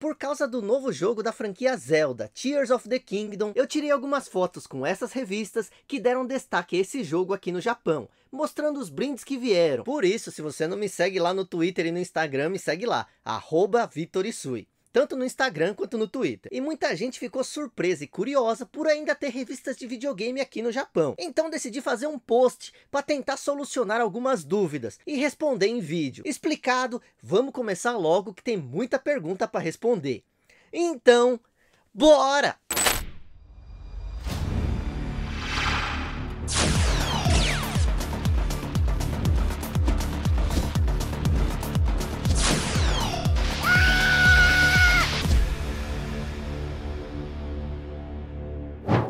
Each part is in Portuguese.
Por causa do novo jogo da franquia Zelda, Tears of the Kingdom, eu tirei algumas fotos com essas revistas que deram destaque a esse jogo aqui no Japão, mostrando os brindes que vieram. Por isso, se você não me segue lá no Twitter e no Instagram, me segue lá, arroba Vitorisui tanto no Instagram quanto no Twitter. E muita gente ficou surpresa e curiosa por ainda ter revistas de videogame aqui no Japão. Então decidi fazer um post para tentar solucionar algumas dúvidas e responder em vídeo. Explicado, vamos começar logo que tem muita pergunta para responder. Então, bora!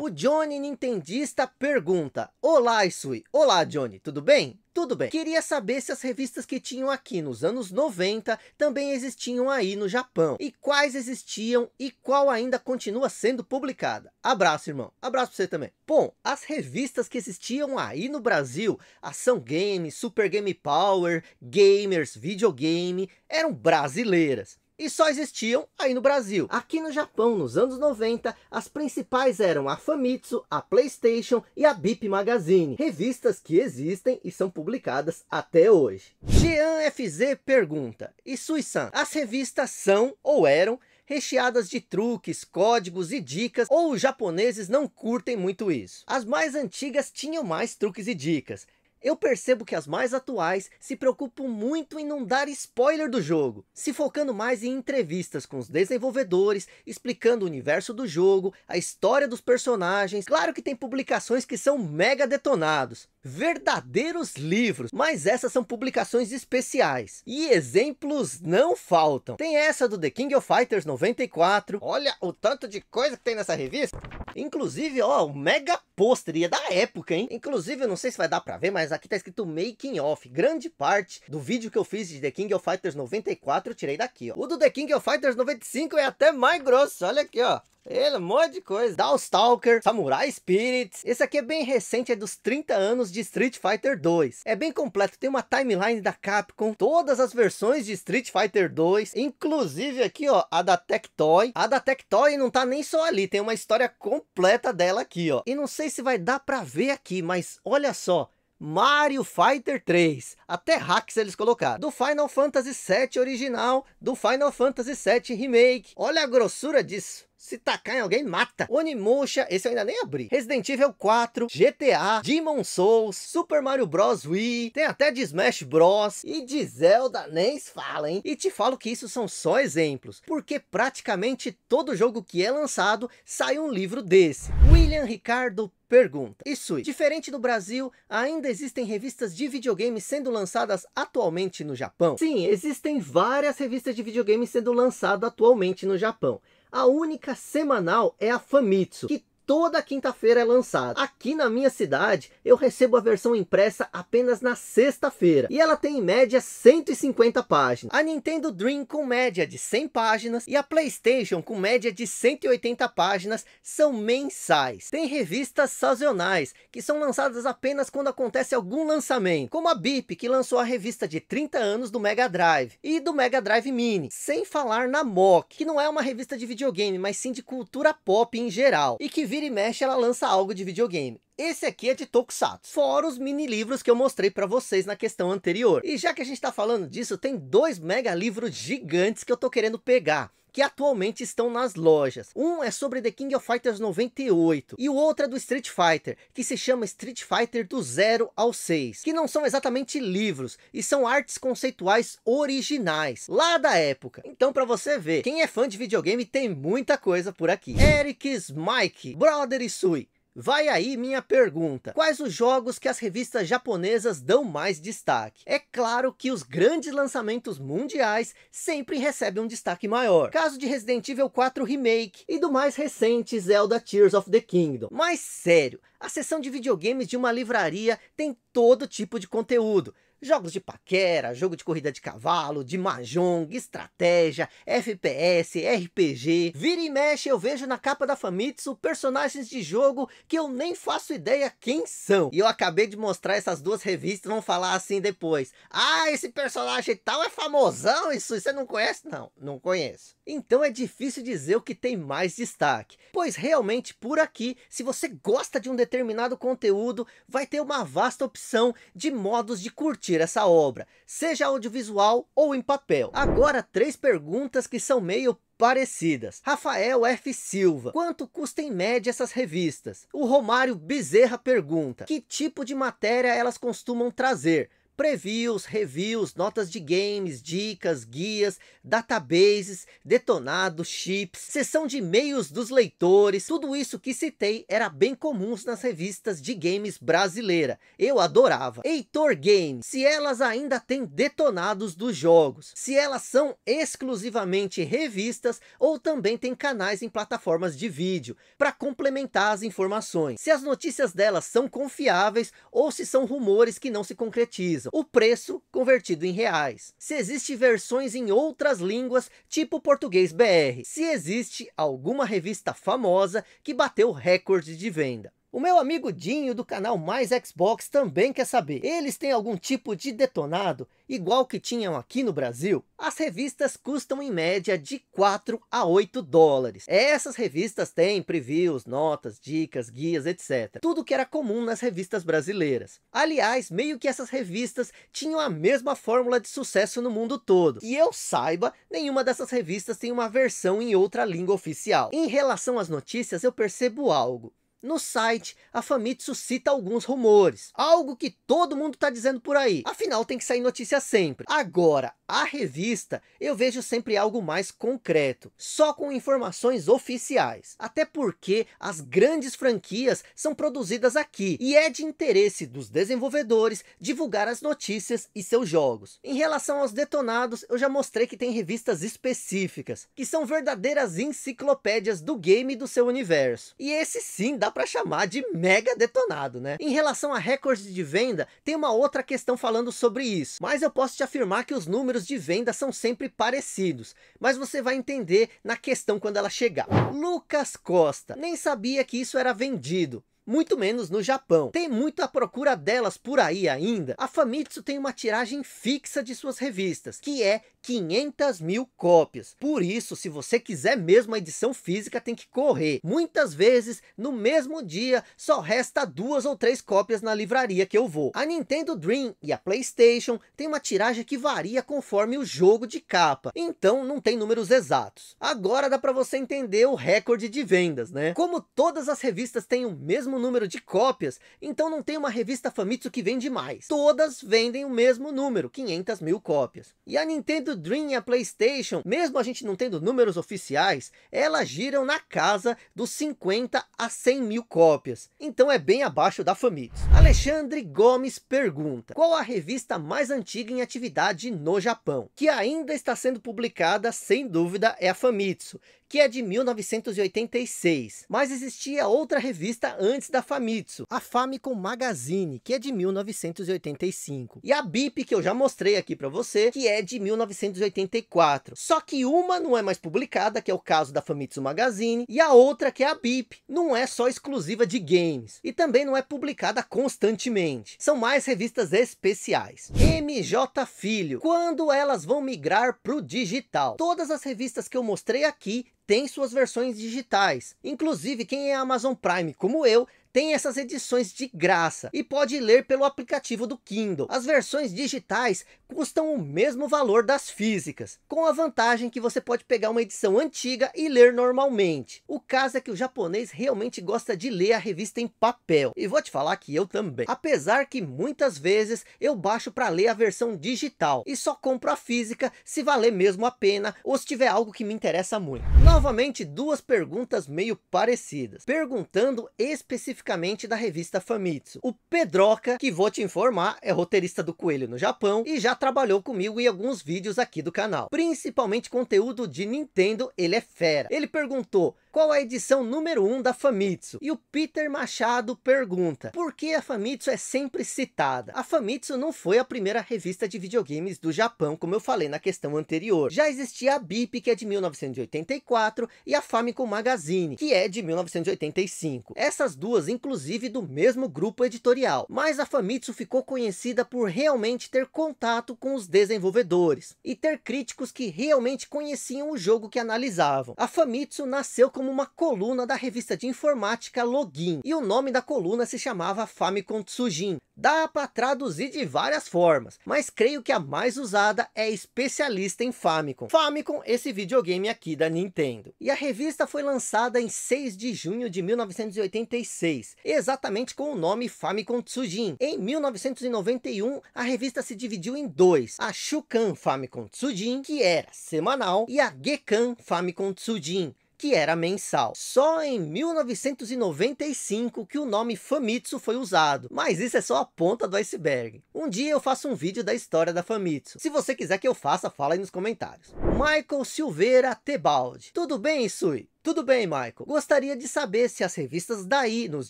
O Johnny Nintendista pergunta: Olá, Isui. Olá, Johnny. Tudo bem? Tudo bem. Queria saber se as revistas que tinham aqui nos anos 90 também existiam aí no Japão. E quais existiam e qual ainda continua sendo publicada. Abraço, irmão. Abraço pra você também. Bom, as revistas que existiam aí no Brasil, Ação Game, Super Game Power, Gamers, Videogame, eram brasileiras e só existiam aí no Brasil. Aqui no Japão, nos anos 90, as principais eram a Famitsu, a Playstation e a Bip Magazine, revistas que existem e são publicadas até hoje. Jean FZ pergunta, e Sui-san, as revistas são ou eram recheadas de truques, códigos e dicas, ou os japoneses não curtem muito isso. As mais antigas tinham mais truques e dicas, eu percebo que as mais atuais se preocupam muito em não dar spoiler do jogo, se focando mais em entrevistas com os desenvolvedores, explicando o universo do jogo, a história dos personagens. Claro que tem publicações que são mega detonados, verdadeiros livros, mas essas são publicações especiais. E exemplos não faltam. Tem essa do The King of Fighters 94. Olha o tanto de coisa que tem nessa revista. Inclusive, ó, o mega pôster, da época, hein? Inclusive, eu não sei se vai dar pra ver, mas mas aqui tá escrito Making Off. Grande parte do vídeo que eu fiz de The King of Fighters 94 eu tirei daqui, ó. O do The King of Fighters 95 é até mais grosso, olha aqui, ó. Ele, um monte de coisa. Dawnstalker, Samurai Spirits. Esse aqui é bem recente, é dos 30 anos de Street Fighter 2. É bem completo, tem uma timeline da Capcom, todas as versões de Street Fighter 2, inclusive aqui, ó, a da Tectoy. A da Tectoy não tá nem só ali, tem uma história completa dela aqui, ó. E não sei se vai dar pra ver aqui, mas olha só, Mario Fighter 3. Até hacks eles colocaram. Do Final Fantasy VII original, do Final Fantasy VII Remake. Olha a grossura disso. Se tacar em alguém, mata. Onimusha, esse eu ainda nem abri. Resident Evil 4, GTA, Demon Souls, Super Mario Bros. Wii, tem até de Smash Bros. E de Zelda nem se fala, hein? E te falo que isso são só exemplos, porque praticamente todo jogo que é lançado sai um livro desse. William Ricardo Pergunta. Isso, diferente do Brasil, ainda existem revistas de videogames sendo lançadas atualmente no Japão? Sim, existem várias revistas de videogames sendo lançadas atualmente no Japão. A única semanal é a Famitsu, que toda quinta-feira é lançado. Aqui na minha cidade, eu recebo a versão impressa apenas na sexta-feira. E ela tem em média 150 páginas. A Nintendo Dream com média de 100 páginas e a Playstation com média de 180 páginas são mensais. Tem revistas sazonais, que são lançadas apenas quando acontece algum lançamento. Como a Bip, que lançou a revista de 30 anos do Mega Drive e do Mega Drive Mini. Sem falar na MOC, que não é uma revista de videogame, mas sim de cultura pop em geral. E que vira vira e mexe ela lança algo de videogame. Esse aqui é de Tokusatsu, fora os mini livros que eu mostrei para vocês na questão anterior. E já que a gente está falando disso, tem dois mega livros gigantes que eu tô querendo pegar que atualmente estão nas lojas. Um é sobre The King of Fighters 98 e o outro é do Street Fighter, que se chama Street Fighter do 0 ao 6, que não são exatamente livros, e são artes conceituais originais, lá da época. Então para você ver, quem é fã de videogame tem muita coisa por aqui. Eric Mike, Brother Sui. Vai aí minha pergunta. Quais os jogos que as revistas japonesas dão mais destaque? É claro que os grandes lançamentos mundiais sempre recebem um destaque maior. Caso de Resident Evil 4 Remake e do mais recente Zelda Tears of the Kingdom. Mas sério, a seção de videogames de uma livraria tem todo tipo de conteúdo. Jogos de paquera, jogo de corrida de cavalo, de mahjong, estratégia, FPS, RPG. Vira e mexe eu vejo na capa da Famitsu personagens de jogo que eu nem faço ideia quem são. E eu acabei de mostrar essas duas revistas, vão falar assim depois. Ah, esse personagem tal é famosão, isso você não conhece? Não, não conheço. Então é difícil dizer o que tem mais destaque. Pois realmente por aqui, se você gosta de um determinado determinado conteúdo, vai ter uma vasta opção de modos de curtir essa obra, seja audiovisual ou em papel. Agora, três perguntas que são meio parecidas. Rafael F. Silva, quanto custa em média essas revistas? O Romário Bezerra pergunta, que tipo de matéria elas costumam trazer? previews, reviews, notas de games, dicas, guias, databases, detonados, chips, sessão de e-mails dos leitores, tudo isso que citei era bem comuns nas revistas de games brasileira. Eu adorava. Heitor Games, se elas ainda têm detonados dos jogos, se elas são exclusivamente revistas ou também tem canais em plataformas de vídeo, para complementar as informações, se as notícias delas são confiáveis ou se são rumores que não se concretizam o preço convertido em reais. Se existe versões em outras línguas, tipo português BR. Se existe alguma revista famosa que bateu recorde de venda. O meu amigo Dinho do canal Mais Xbox também quer saber. Eles têm algum tipo de detonado, igual que tinham aqui no Brasil? As revistas custam em média de 4 a 8 dólares. Essas revistas têm previews, notas, dicas, guias, etc. Tudo que era comum nas revistas brasileiras. Aliás, meio que essas revistas tinham a mesma fórmula de sucesso no mundo todo. E eu saiba, nenhuma dessas revistas tem uma versão em outra língua oficial. Em relação às notícias, eu percebo algo. No site, a Famitsu cita alguns rumores, algo que todo mundo está dizendo por aí. Afinal, tem que sair notícia sempre. Agora, a revista, eu vejo sempre algo mais concreto, só com informações oficiais. Até porque as grandes franquias são produzidas aqui, e é de interesse dos desenvolvedores divulgar as notícias e seus jogos. Em relação aos detonados, eu já mostrei que tem revistas específicas, que são verdadeiras enciclopédias do game e do seu universo. E esse sim dá dá para chamar de mega detonado, né? Em relação a recordes de venda, tem uma outra questão falando sobre isso, mas eu posso te afirmar que os números de venda são sempre parecidos, mas você vai entender na questão quando ela chegar. Lucas Costa, nem sabia que isso era vendido muito menos no Japão. Tem muita procura delas por aí ainda. A Famitsu tem uma tiragem fixa de suas revistas, que é 500 mil cópias. Por isso, se você quiser mesmo a edição física, tem que correr. Muitas vezes, no mesmo dia, só resta duas ou três cópias na livraria que eu vou. A Nintendo Dream e a Playstation tem uma tiragem que varia conforme o jogo de capa, então não tem números exatos. Agora dá para você entender o recorde de vendas, né? Como todas as revistas têm o mesmo número de cópias, então não tem uma revista Famitsu que vende mais. Todas vendem o mesmo número, 500 mil cópias. E a Nintendo Dream e a Playstation, mesmo a gente não tendo números oficiais, elas giram na casa dos 50 a 100 mil cópias. Então é bem abaixo da Famitsu. Alexandre Gomes pergunta, qual a revista mais antiga em atividade no Japão? Que ainda está sendo publicada, sem dúvida, é a Famitsu, que é de 1986. Mas existia outra revista antes da Famitsu, a Famicom Magazine, que é de 1985. E a Bip, que eu já mostrei aqui para você, que é de 1984. Só que uma não é mais publicada, que é o caso da Famitsu Magazine, e a outra, que é a Bip, não é só exclusiva de games, e também não é publicada constantemente. São mais revistas especiais. MJ Filho, quando elas vão migrar para o digital? Todas as revistas que eu mostrei aqui tem suas versões digitais. Inclusive, quem é Amazon Prime, como eu, tem essas edições de graça e pode ler pelo aplicativo do Kindle. As versões digitais custam o mesmo valor das físicas, com a vantagem que você pode pegar uma edição antiga e ler normalmente. O caso é que o japonês realmente gosta de ler a revista em papel, e vou te falar que eu também. Apesar que muitas vezes eu baixo para ler a versão digital e só compro a física se valer mesmo a pena ou se tiver algo que me interessa muito. Novamente duas perguntas meio parecidas, perguntando especificamente especificamente da revista Famitsu. O Pedroca, que vou te informar, é roteirista do Coelho no Japão e já trabalhou comigo em alguns vídeos aqui do canal. Principalmente conteúdo de Nintendo, ele é fera. Ele perguntou qual a edição número 1 um da Famitsu? E o Peter Machado pergunta, por que a Famitsu é sempre citada? A Famitsu não foi a primeira revista de videogames do Japão, como eu falei na questão anterior. Já existia a Bip, que é de 1984, e a Famicom Magazine, que é de 1985. Essas duas, inclusive, do mesmo grupo editorial. Mas a Famitsu ficou conhecida por realmente ter contato com os desenvolvedores, e ter críticos que realmente conheciam o jogo que analisavam. A Famitsu nasceu como uma coluna da revista de informática Login, e o nome da coluna se chamava Famicom Tsujin. Dá para traduzir de várias formas, mas creio que a mais usada é especialista em Famicom. Famicom, esse videogame aqui da Nintendo. E a revista foi lançada em 6 de junho de 1986, exatamente com o nome Famicom Tsujin. Em 1991, a revista se dividiu em dois, a Shukan Famicom Tsujin, que era semanal, e a Gekan Famicom Tsujin, que era mensal. Só em 1995 que o nome Famitsu foi usado, mas isso é só a ponta do iceberg. Um dia eu faço um vídeo da história da Famitsu. Se você quiser que eu faça, fala aí nos comentários. Michael Silveira Tebaldi. Tudo bem, Sui? Tudo bem, Michael. Gostaria de saber se as revistas daí, nos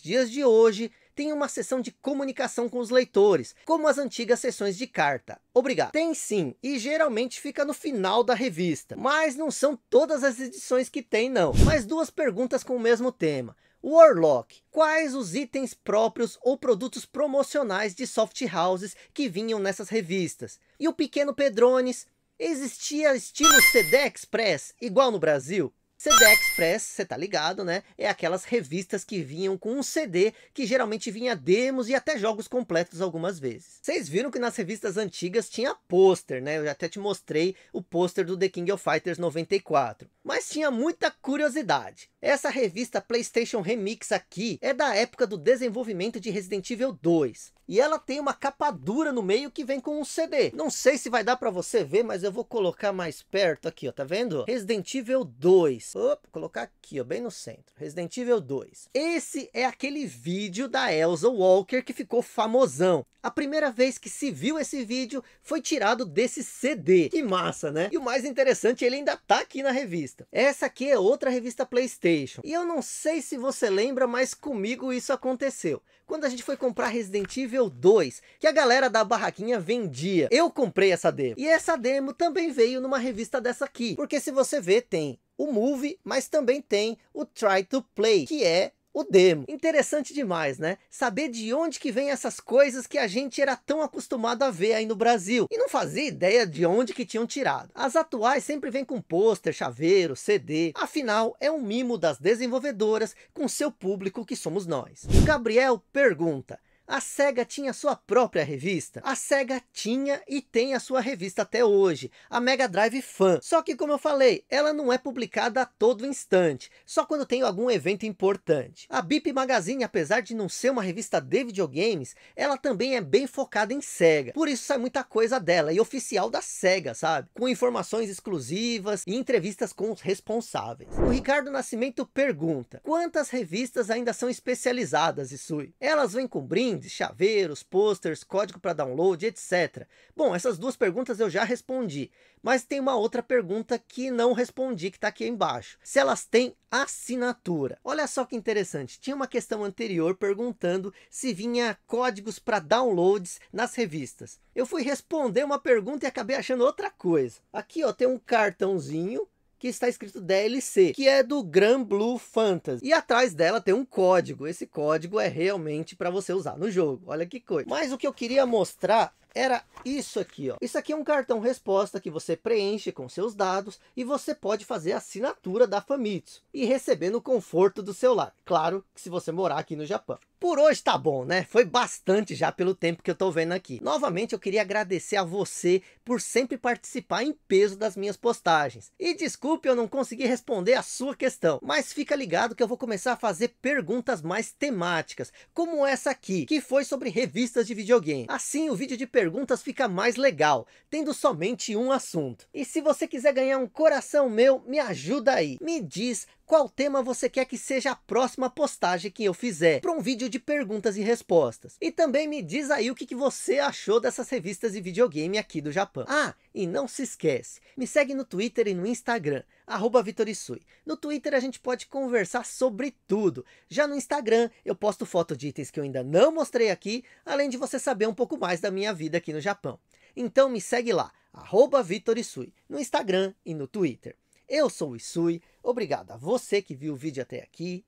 dias de hoje, tem uma sessão de comunicação com os leitores, como as antigas sessões de carta. Obrigado. Tem sim, e geralmente fica no final da revista, mas não são todas as edições que tem não. Mais duas perguntas com o mesmo tema. Warlock, quais os itens próprios ou produtos promocionais de soft houses que vinham nessas revistas? E o Pequeno Pedrones, existia estilo CD Express, igual no Brasil? CD Express, você tá ligado, né? É aquelas revistas que vinham com um CD que geralmente vinha demos e até jogos completos algumas vezes. Vocês viram que nas revistas antigas tinha pôster, né? Eu até te mostrei o pôster do The King of Fighters 94 mas tinha muita curiosidade. Essa revista PlayStation Remix aqui é da época do desenvolvimento de Resident Evil 2. E ela tem uma capa dura no meio que vem com um CD. Não sei se vai dar para você ver, mas eu vou colocar mais perto aqui, ó, tá vendo? Resident Evil 2. Opa, colocar aqui, ó, bem no centro. Resident Evil 2. Esse é aquele vídeo da Elsa Walker que ficou famosão. A primeira vez que se viu esse vídeo foi tirado desse CD. Que massa, né? E o mais interessante, ele ainda tá aqui na revista. Essa aqui é outra revista Playstation. E eu não sei se você lembra, mas comigo isso aconteceu. Quando a gente foi comprar Resident Evil 2, que a galera da barraquinha vendia. Eu comprei essa demo. E essa demo também veio numa revista dessa aqui. Porque se você ver, tem o Movie, mas também tem o Try to Play, que é o demo. Interessante demais, né? Saber de onde que vem essas coisas que a gente era tão acostumado a ver aí no Brasil. E não fazia ideia de onde que tinham tirado. As atuais sempre vêm com pôster, chaveiro, CD. Afinal, é um mimo das desenvolvedoras com seu público que somos nós. Gabriel pergunta a SEGA tinha sua própria revista. A SEGA tinha e tem a sua revista até hoje, a Mega Drive Fan. Só que, como eu falei, ela não é publicada a todo instante, só quando tem algum evento importante. A Bip Magazine, apesar de não ser uma revista de videogames, ela também é bem focada em SEGA. Por isso sai muita coisa dela, e oficial da SEGA, sabe? Com informações exclusivas e entrevistas com os responsáveis. O Ricardo Nascimento pergunta, quantas revistas ainda são especializadas, Isui? Elas vêm cobrindo de chaveiros, posters, código para download, etc. Bom, essas duas perguntas eu já respondi, mas tem uma outra pergunta que não respondi, que está aqui embaixo. Se elas têm assinatura. Olha só que interessante, tinha uma questão anterior perguntando se vinha códigos para downloads nas revistas. Eu fui responder uma pergunta e acabei achando outra coisa. Aqui ó, tem um cartãozinho que está escrito DLC, que é do Gran Blue Fantasy. E atrás dela tem um código. Esse código é realmente para você usar no jogo. Olha que coisa. Mas o que eu queria mostrar era isso aqui, ó. Isso aqui é um cartão resposta que você preenche com seus dados e você pode fazer a assinatura da Famitsu e receber no conforto do seu lar. Claro que se você morar aqui no Japão. Por hoje tá bom, né? Foi bastante já pelo tempo que eu tô vendo aqui. Novamente eu queria agradecer a você por sempre participar em peso das minhas postagens. E desculpe eu não conseguir responder a sua questão, mas fica ligado que eu vou começar a fazer perguntas mais temáticas, como essa aqui, que foi sobre revistas de videogame. Assim, o vídeo de perguntas perguntas fica mais legal, tendo somente um assunto. E se você quiser ganhar um coração meu, me ajuda aí. Me diz qual tema você quer que seja a próxima postagem que eu fizer para um vídeo de perguntas e respostas. E também me diz aí o que, que você achou dessas revistas de videogame aqui do Japão. Ah, e não se esquece, me segue no Twitter e no Instagram, arroba Vitorisui. No Twitter a gente pode conversar sobre tudo. Já no Instagram eu posto foto de itens que eu ainda não mostrei aqui, além de você saber um pouco mais da minha vida aqui no Japão. Então me segue lá, arroba Vitorisui, no Instagram e no Twitter. Eu sou o Isui, Obrigado a você que viu o vídeo até aqui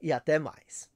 e até mais.